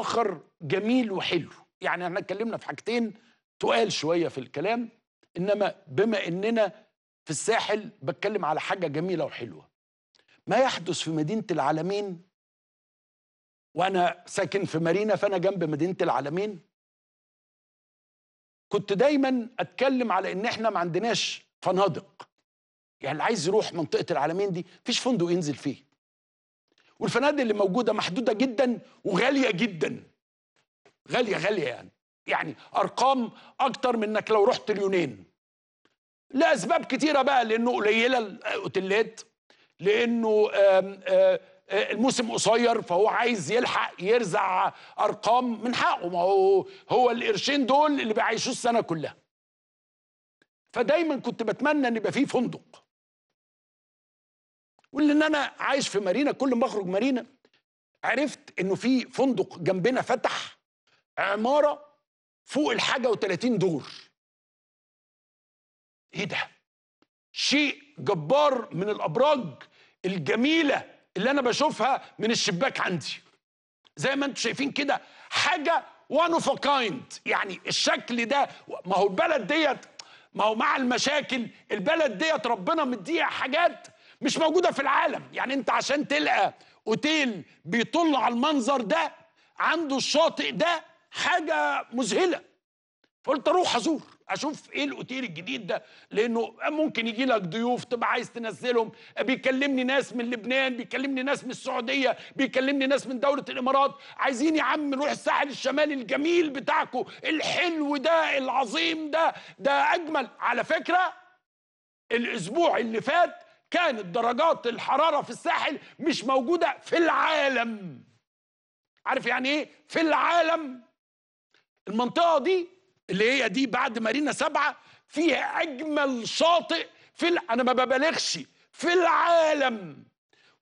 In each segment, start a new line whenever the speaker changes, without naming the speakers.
اخر جميل وحلو يعني احنا اتكلمنا في حاجتين تقال شويه في الكلام انما بما اننا في الساحل بتكلم على حاجه جميله وحلوه ما يحدث في مدينه العالمين وانا ساكن في مارينا فانا جنب مدينه العالمين كنت دايما اتكلم على ان احنا ما عندناش فنادق يعني اللي عايز يروح منطقه العالمين دي مفيش فندق ينزل فيه والفنادق اللي موجوده محدوده جدا وغاليه جدا غاليه غاليه يعني يعني ارقام اكتر من انك لو رحت اليونان لاسباب كتيره بقى لانه قليله الاوتيلات لانه الموسم قصير فهو عايز يلحق يرزع ارقام من حقه ما هو هو القرشين دول اللي بيعيشوه السنه كلها فدايما كنت بتمنى ان يبقى فيه فندق ان انا عايش في مارينا كل ما اخرج مارينا عرفت انه في فندق جنبنا فتح عماره فوق الحاجه و30 دور ايه ده شيء جبار من الابراج الجميله اللي انا بشوفها من الشباك عندي زي ما انتم شايفين كده حاجه وان اوف كايند يعني الشكل ده ما هو البلد ديت ما هو مع المشاكل البلد ديت ربنا مديها حاجات مش موجوده في العالم يعني انت عشان تلقى اوتيل بيطل على المنظر ده عنده الشاطئ ده حاجه مذهله فقلت اروح ازور اشوف ايه الاوتيل الجديد ده لانه ممكن يجي لك ضيوف تبقى عايز تنزلهم بيكلمني ناس من لبنان بيكلمني ناس من السعوديه بيكلمني ناس من دوله الامارات عايزين يا عم نروح الساحل الشمالي الجميل بتاعكم الحلو ده العظيم ده ده اجمل على فكره الاسبوع اللي فات كانت درجات الحرارة في الساحل مش موجودة في العالم عارف يعني ايه في العالم المنطقة دي اللي هي دي بعد مارينا سبعة فيها أجمل شاطئ في ال... أنا ما ببالغش في العالم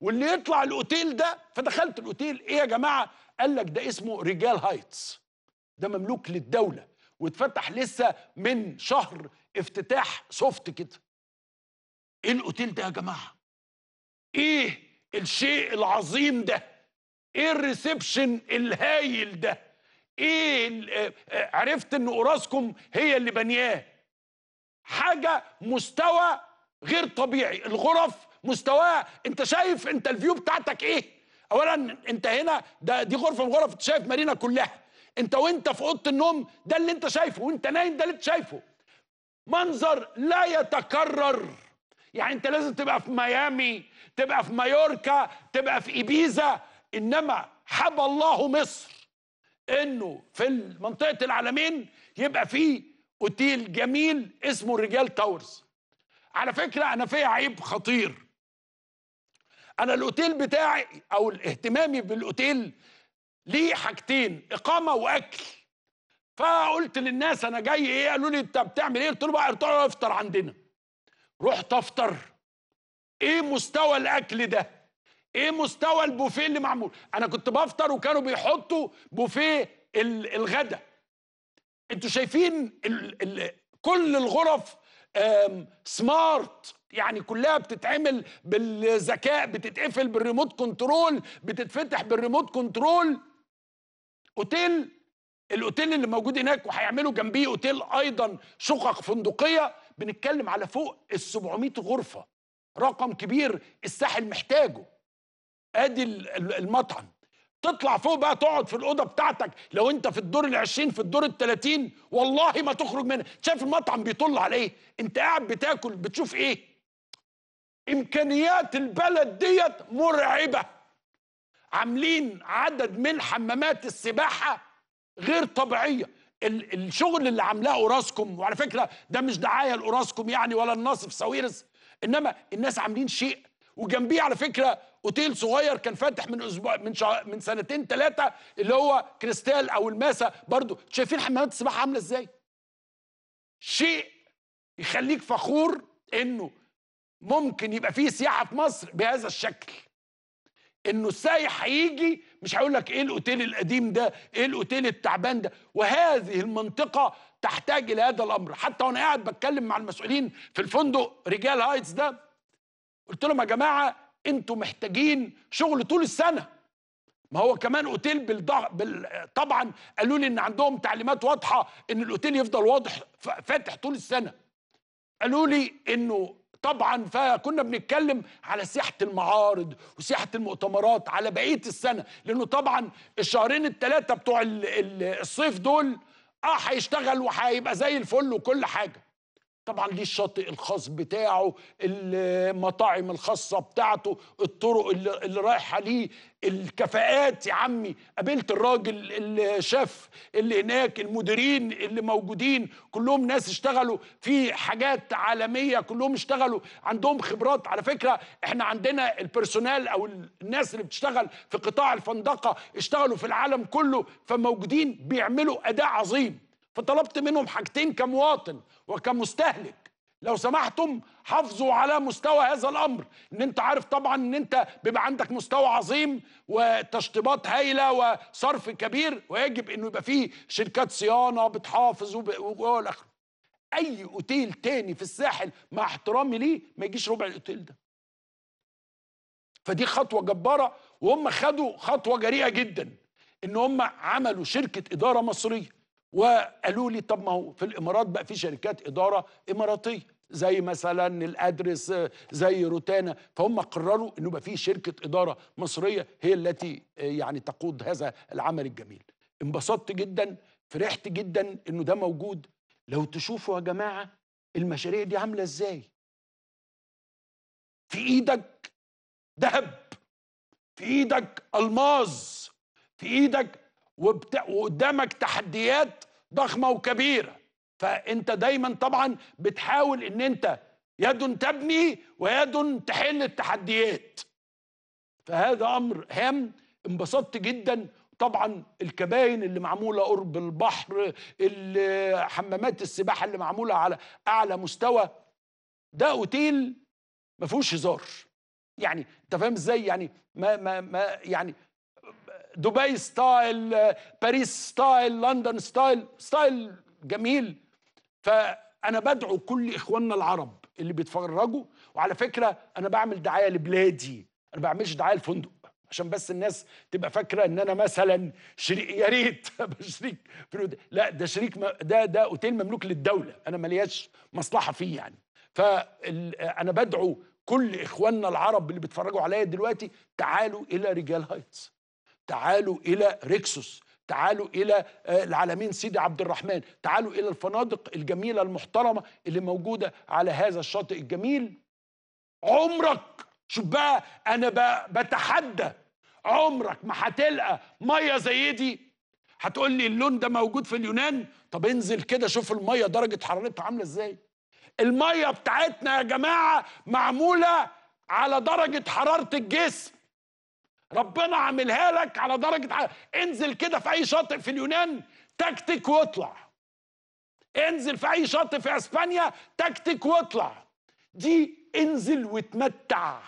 واللي يطلع الأوتيل ده فدخلت الأوتيل إيه يا جماعة قال لك ده اسمه رجال هايتس ده مملوك للدولة واتفتح لسه من شهر افتتاح سوفت كده ايه الاوتيل ده يا جماعه ايه الشيء العظيم ده ايه الريسبشن الهايل ده ايه آه، آه، عرفت ان قراسكم هي اللي بنياه حاجه مستوى غير طبيعي الغرف مستواها انت شايف انت الفيو بتاعتك ايه اولا انت هنا ده دي غرفه من غرف انت شايف مارينا كلها انت وانت في اوضه النوم ده اللي انت شايفه وانت نايم ده اللي انت شايفه منظر لا يتكرر يعني انت لازم تبقى في ميامي تبقى في مايوركا تبقى في ايبيزا انما حب الله مصر انه في منطقه العالمين يبقى في اوتيل جميل اسمه الرجال تاورز على فكره انا فيها عيب خطير انا الاوتيل بتاعي او اهتمامي بالاوتيل ليه حاجتين اقامه واكل فقلت للناس انا جاي ايه قالوا لي انت بتعمل ايه قلت له بقى افطر عندنا رحت افطر ايه مستوى الاكل ده ايه مستوى البوفيه اللي معمول انا كنت بفطر وكانوا بيحطوا بوفيه الغدا انتوا شايفين الـ الـ كل الغرف سمارت يعني كلها بتتعمل بالذكاء بتتقفل بالريموت كنترول بتتفتح بالريموت كنترول اوتيل الاوتيل اللي موجود هناك وهيعملوا جنبيه اوتيل ايضا شقق فندقيه بنتكلم على فوق ال 700 غرفه رقم كبير الساحل محتاجه ادي المطعم تطلع فوق بقى تقعد في الاوضه بتاعتك لو انت في الدور ال20 في الدور ال30 والله ما تخرج منها شايف المطعم بيطل على ايه انت قاعد بتاكل بتشوف ايه امكانيات البلد ديت مرعبه عاملين عدد من حمامات السباحه غير طبيعيه الشغل اللي عاملاه اوراسكوم وعلى فكره ده مش دعايه لاوراسكوم يعني ولا الناصف ساويرس انما الناس عاملين شيء وجنبيه على فكره اوتيل صغير كان فاتح من اسبوع من شا... من سنتين ثلاثه اللي هو كريستال او الماسه برضو شايفين حمامات السباحه عامله ازاي شيء يخليك فخور انه ممكن يبقى فيه سياحه في مصر بهذا الشكل انه السايح هيجي مش هيقول لك ايه الاوتيل القديم ده ايه الاوتيل التعبان ده وهذه المنطقه تحتاج الى هذا الامر حتى وانا قاعد بتكلم مع المسؤولين في الفندق رجال هايتس ده قلت لهم يا جماعه انتوا محتاجين شغل طول السنه ما هو كمان اوتيل بالضغ... بال... طبعا قالوا لي ان عندهم تعليمات واضحه ان الاوتيل يفضل واضح فاتح طول السنه قالوا لي انه طبعا فكنا بنتكلم على سياحه المعارض وسياحه المؤتمرات على بقيه السنه لانه طبعا الشهرين الثلاثه بتوع الصيف دول اه هيشتغل وهيبقى زي الفل وكل حاجه طبعا ليه الشاطئ الخاص بتاعه المطاعم الخاصة بتاعته الطرق اللي, رايحة ليه الكفاءات يا عمي قابلت الراجل الشاف اللي هناك المديرين اللي موجودين كلهم ناس اشتغلوا في حاجات عالمية كلهم اشتغلوا عندهم خبرات على فكرة احنا عندنا البرسونال او الناس اللي بتشتغل في قطاع الفندقة اشتغلوا في العالم كله فموجودين بيعملوا اداء عظيم فطلبت منهم حاجتين كمواطن وكمستهلك لو سمحتم حافظوا على مستوى هذا الامر ان انت عارف طبعا ان انت بيبقى عندك مستوى عظيم وتشطيبات هايله وصرف كبير ويجب انه يبقى فيه شركات صيانه بتحافظ والى اخره اي اوتيل تاني في الساحل مع احترامي ليه ما يجيش ربع الاوتيل ده فدي خطوه جباره وهم خدوا خطوه جريئه جدا ان هم عملوا شركه اداره مصريه وقالوا لي طب ما هو في الامارات بقى في شركات اداره اماراتيه زي مثلا الادرس زي روتانا فهم قرروا انه يبقى في شركه اداره مصريه هي التي آه، يعني تقود هذا العمل الجميل انبسطت جدا فرحت جدا انه ده موجود لو تشوفوا يا جماعه المشاريع دي عامله ازاي في ايدك ذهب في ايدك الماظ في ايدك وقدامك تحديات ضخمه وكبيره فانت دايما طبعا بتحاول ان انت يد تبني ويد تحل التحديات فهذا امر هام انبسطت جدا طبعا الكباين اللي معموله قرب البحر حمامات السباحه اللي معموله على اعلى مستوى ده اوتيل ما فيهوش هزار يعني انت فاهم ازاي يعني ما ما ما يعني دبي ستايل باريس ستايل لندن ستايل ستايل جميل فانا بدعو كل اخواننا العرب اللي بيتفرجوا وعلى فكره انا بعمل دعايه لبلادي انا ما بعملش دعايه لفندق عشان بس الناس تبقى فاكره ان انا مثلا شريك يا ريت شريك لا ده شريك ده ده اوتيل مملوك للدوله انا مالياش مصلحه فيه يعني فانا بدعو كل اخواننا العرب اللي بيتفرجوا عليا دلوقتي تعالوا الى رجال هايتس تعالوا إلى ريكسوس تعالوا إلى آه، العالمين سيدي عبد الرحمن تعالوا إلى الفنادق الجميلة المحترمة اللي موجودة على هذا الشاطئ الجميل عمرك شوف بقى أنا بقى بتحدى عمرك ما هتلقى مية زي دي هتقول لي اللون ده موجود في اليونان طب انزل كده شوف الميه درجه حرارتها عامله ازاي الميه بتاعتنا يا جماعه معموله على درجه حراره الجسم ربنا عاملها لك على درجه انزل كده في اي شاطئ في اليونان تكتك واطلع انزل في اي شاطئ في اسبانيا تكتك واطلع دي انزل واتمتع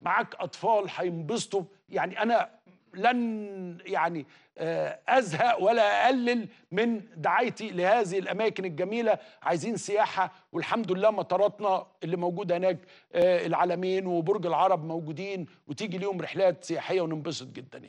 معاك اطفال هينبسطوا يعني انا لن يعني آه، ازهق ولا اقلل من دعايتي لهذه الاماكن الجميله عايزين سياحه والحمد لله مطاراتنا اللي موجوده هناك آه، العلمين وبرج العرب موجودين وتيجي ليهم رحلات سياحيه وننبسط جدا يعني